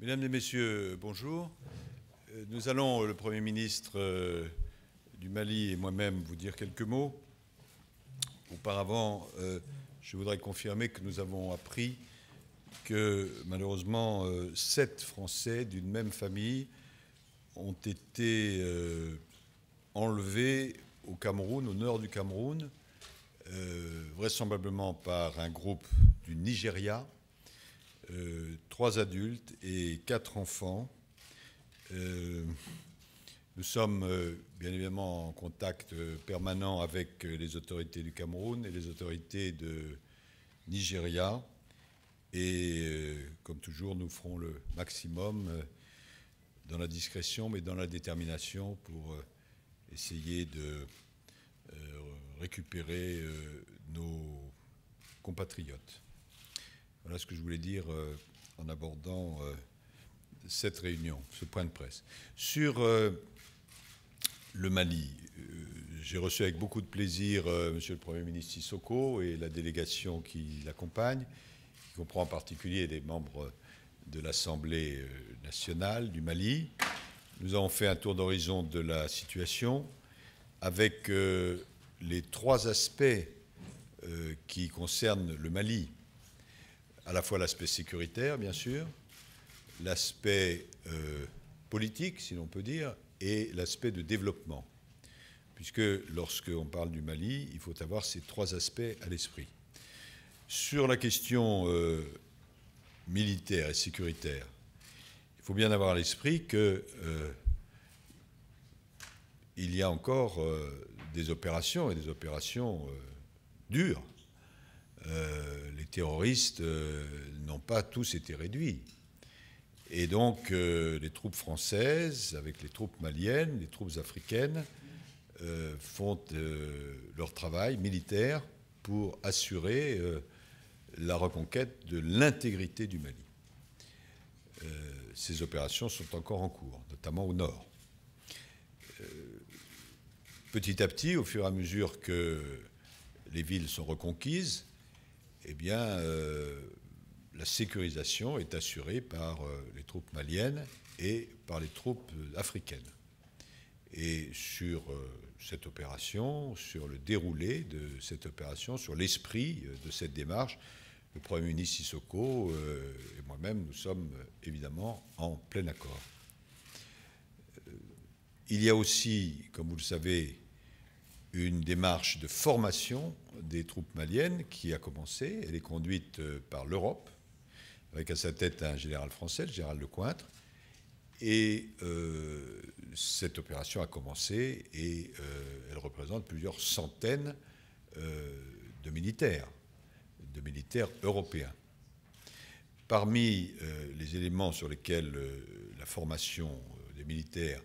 Mesdames et Messieurs, bonjour. Euh, nous allons, euh, le Premier ministre euh, du Mali et moi-même, vous dire quelques mots. Auparavant, je voudrais confirmer que nous avons appris que malheureusement, sept Français d'une même famille ont été enlevés au Cameroun, au nord du Cameroun, vraisemblablement par un groupe du Nigeria euh, trois adultes et quatre enfants. Euh, nous sommes euh, bien évidemment en contact permanent avec les autorités du Cameroun et les autorités de Nigeria. Et comme toujours, nous ferons le maximum dans la discrétion, mais dans la détermination pour essayer de récupérer nos compatriotes. Voilà ce que je voulais dire euh, en abordant euh, cette réunion, ce point de presse. Sur euh, le Mali, j'ai reçu avec beaucoup de plaisir Monsieur le Premier ministre Sissoko et la délégation qui l'accompagne, qui comprend en particulier des membres de l'Assemblée nationale du Mali. Nous avons fait un tour d'horizon de la situation avec les trois aspects qui concernent le Mali à la fois l'aspect sécuritaire, bien sûr, l'aspect euh, politique, si l'on peut dire, et l'aspect de développement. Puisque lorsqu'on parle du Mali, il faut avoir ces trois aspects à l'esprit. Sur la question euh, militaire et sécuritaire, il faut bien avoir à l'esprit que euh, il y a encore des opérations et des opérations dures euh, les terroristes euh, n'ont pas tous été réduits. Et donc euh, les troupes françaises, avec les troupes maliennes, les troupes africaines, font leur travail militaire pour assurer la reconquête de l'intégrité du Mali. ces opérations sont encore en cours, notamment au nord. petit à petit, au fur et à mesure que les villes sont reconquises, eh bien, euh, la sécurisation est assurée par euh, les troupes maliennes et par les troupes africaines. Et sur euh, cette opération, sur le déroulé de cette opération, sur l'esprit de cette démarche, le Premier ministre Sissoko et moi-même, nous sommes évidemment en plein accord. Il y a aussi, comme vous le savez, une démarche de formation des troupes maliennes qui a commencé. Elle est conduite euh, par l'Europe, avec à sa tête un général français, le général Lecointre. Et euh, cette opération a commencé et euh, elle représente plusieurs centaines de militaires, de militaires européens. Parmi les éléments sur lesquels la formation des militaires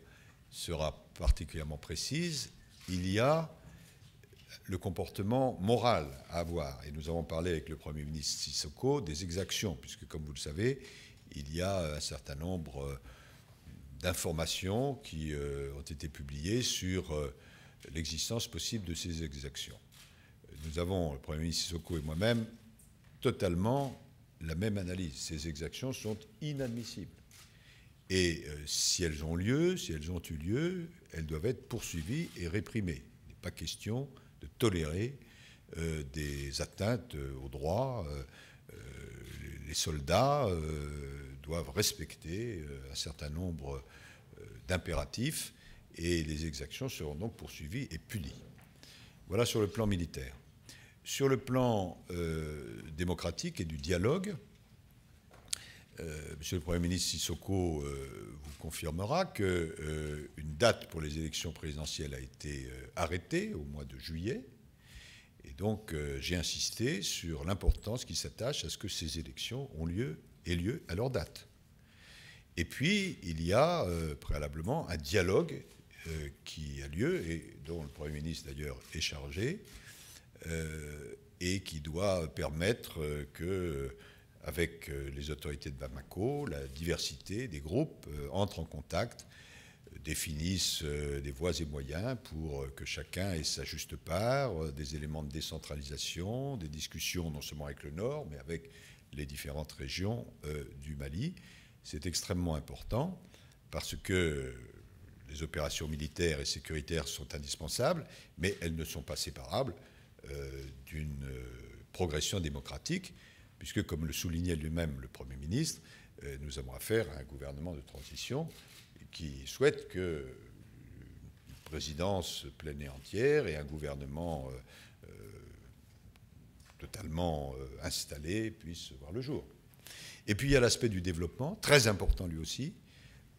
sera particulièrement précise, il y a le comportement moral à avoir. Et nous avons parlé avec le Premier ministre Sissoko des exactions, puisque comme vous le savez, il y a un certain nombre euh, d'informations qui euh, ont été publiées sur euh, l'existence possible de ces exactions. Nous avons, le Premier ministre Sissoko et moi-même, totalement la même analyse. Ces exactions sont inadmissibles. Et euh, si elles ont lieu, si elles ont eu lieu, elles doivent être poursuivies et réprimées. Il n'est pas question de tolérer euh, des atteintes euh, aux droits. les soldats doivent respecter un certain nombre d'impératifs et les exactions seront donc poursuivies et punies. Voilà sur le plan militaire. Sur le plan démocratique et du dialogue, euh, Monsieur le Premier ministre Sissoko euh, vous confirmera qu'une euh, une date pour les élections présidentielles a été arrêtée au mois de juillet. Et donc j'ai insisté sur l'importance qui s'attache à ce que ces élections ont lieu et lieu à leur date. Et puis, il y a préalablement un dialogue qui a lieu, et dont le Premier ministre d'ailleurs est chargé, et qui doit permettre que avec euh, les autorités de Bamako, la diversité des groupes euh, entre en contact, euh, définissent des voies et moyens pour que chacun ait sa juste part, des éléments de décentralisation, des discussions non seulement avec le Nord, mais avec les différentes régions du Mali. C'est extrêmement important parce que les opérations militaires et sécuritaires sont indispensables, mais elles ne sont pas séparables d'une progression démocratique puisque, comme le soulignait lui-même le Premier ministre, euh, nous avons affaire à un gouvernement de transition qui souhaite que une présidence pleine et entière et un gouvernement euh, euh, totalement installé puissent voir le jour. Et puis il y a l'aspect du développement, très important lui aussi,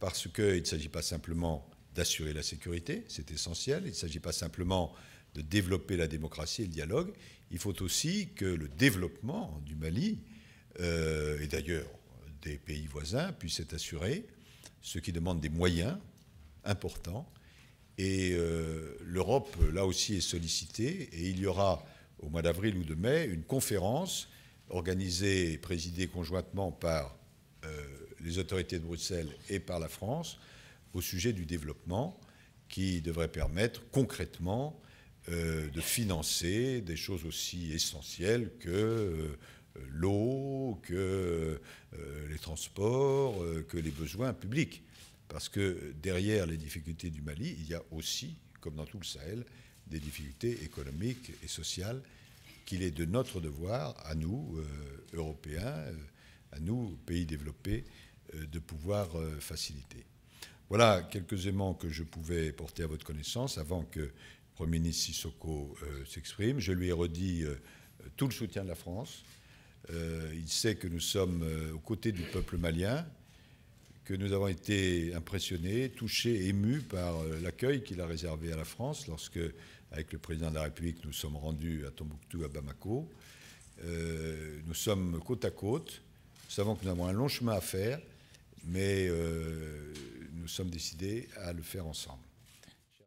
parce qu'il ne s'agit pas simplement d'assurer la sécurité, c'est essentiel, il ne s'agit pas simplement de développer la démocratie et le dialogue, il faut aussi que le développement du Mali, euh, et d'ailleurs des pays voisins, puisse être assuré, ce qui demande des moyens importants. Et euh, l'Europe, là aussi, est sollicitée, et il y aura au mois d'avril ou de mai une conférence organisée et présidée conjointement par euh, les autorités de Bruxelles et par la France au sujet du développement qui devrait permettre concrètement euh, de financer des choses aussi essentielles que euh, l'eau, que euh, les transports, que les besoins publics. Parce que derrière les difficultés du Mali, il y a aussi, comme dans tout le Sahel, des difficultés économiques et sociales qu'il est de notre devoir, à nous, Européens, à nous, pays développés, de pouvoir faciliter. Voilà quelques aimants que je pouvais porter à votre connaissance avant que Premier ministre Sissoko euh, s'exprime. Je lui ai redit euh, tout le soutien de la France. Euh, il sait que nous sommes aux côtés du peuple malien, que nous avons été impressionnés, touchés, émus par l'accueil qu'il a réservé à la France lorsque, avec le président de la République, nous sommes rendus à Tombouctou, à Bamako. nous sommes côte à côte. Nous savons que nous avons un long chemin à faire, mais nous sommes décidés à le faire ensemble.